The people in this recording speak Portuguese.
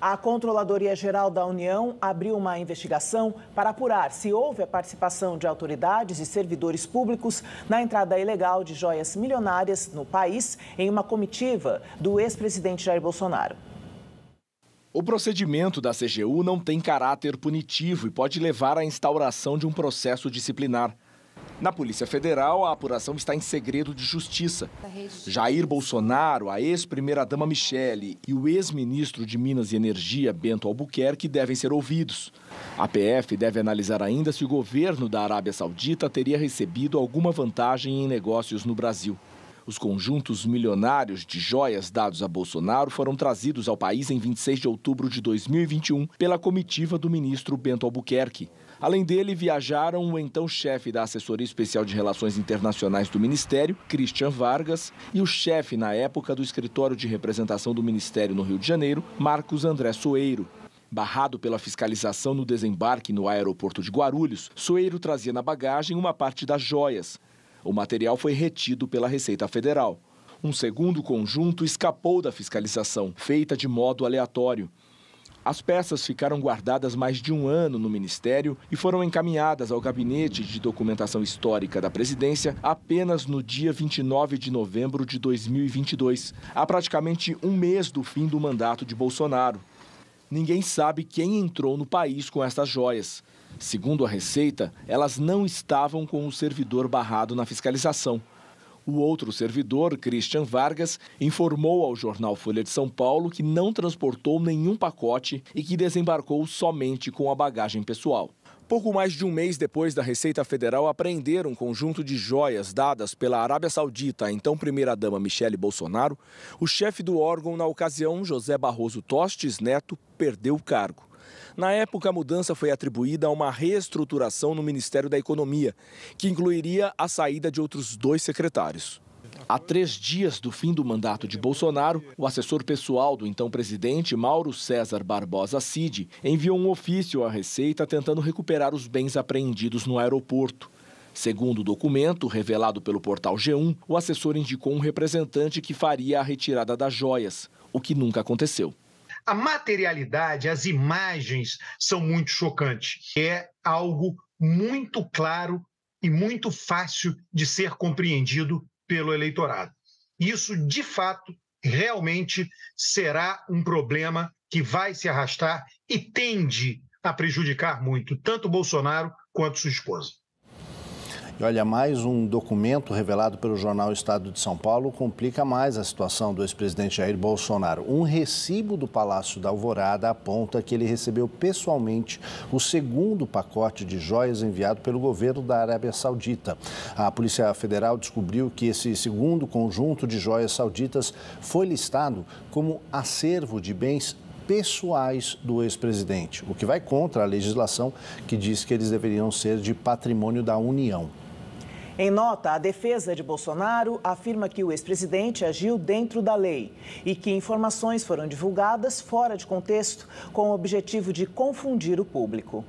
A Controladoria-Geral da União abriu uma investigação para apurar se houve a participação de autoridades e servidores públicos na entrada ilegal de joias milionárias no país em uma comitiva do ex-presidente Jair Bolsonaro. O procedimento da CGU não tem caráter punitivo e pode levar à instauração de um processo disciplinar. Na Polícia Federal, a apuração está em segredo de justiça. Jair Bolsonaro, a ex-primeira-dama Michele e o ex-ministro de Minas e Energia, Bento Albuquerque, devem ser ouvidos. A PF deve analisar ainda se o governo da Arábia Saudita teria recebido alguma vantagem em negócios no Brasil. Os conjuntos milionários de joias dados a Bolsonaro foram trazidos ao país em 26 de outubro de 2021 pela comitiva do ministro Bento Albuquerque. Além dele, viajaram o então chefe da Assessoria Especial de Relações Internacionais do Ministério, Christian Vargas, e o chefe, na época, do Escritório de Representação do Ministério no Rio de Janeiro, Marcos André Soeiro. Barrado pela fiscalização no desembarque no aeroporto de Guarulhos, Soeiro trazia na bagagem uma parte das joias. O material foi retido pela Receita Federal. Um segundo conjunto escapou da fiscalização, feita de modo aleatório. As peças ficaram guardadas mais de um ano no Ministério e foram encaminhadas ao Gabinete de Documentação Histórica da Presidência apenas no dia 29 de novembro de 2022, há praticamente um mês do fim do mandato de Bolsonaro ninguém sabe quem entrou no país com estas joias. Segundo a Receita, elas não estavam com o servidor barrado na fiscalização. O outro servidor, Christian Vargas, informou ao jornal Folha de São Paulo que não transportou nenhum pacote e que desembarcou somente com a bagagem pessoal. Pouco mais de um mês depois da Receita Federal apreender um conjunto de joias dadas pela Arábia Saudita à então primeira-dama Michele Bolsonaro, o chefe do órgão na ocasião, José Barroso Tostes Neto, perdeu o cargo. Na época, a mudança foi atribuída a uma reestruturação no Ministério da Economia, que incluiria a saída de outros dois secretários. Há três dias do fim do mandato de Bolsonaro, o assessor pessoal do então presidente Mauro César Barbosa Cid enviou um ofício à Receita tentando recuperar os bens apreendidos no aeroporto. Segundo o documento revelado pelo portal G1, o assessor indicou um representante que faria a retirada das joias, o que nunca aconteceu. A materialidade, as imagens são muito chocantes. É algo muito claro e muito fácil de ser compreendido pelo eleitorado. Isso, de fato, realmente será um problema que vai se arrastar e tende a prejudicar muito tanto Bolsonaro quanto sua esposa. E olha, mais um documento revelado pelo jornal Estado de São Paulo complica mais a situação do ex-presidente Jair Bolsonaro. Um recibo do Palácio da Alvorada aponta que ele recebeu pessoalmente o segundo pacote de joias enviado pelo governo da Arábia Saudita. A Polícia Federal descobriu que esse segundo conjunto de joias sauditas foi listado como acervo de bens pessoais do ex-presidente, o que vai contra a legislação que diz que eles deveriam ser de patrimônio da União. Em nota, a defesa de Bolsonaro afirma que o ex-presidente agiu dentro da lei e que informações foram divulgadas fora de contexto com o objetivo de confundir o público.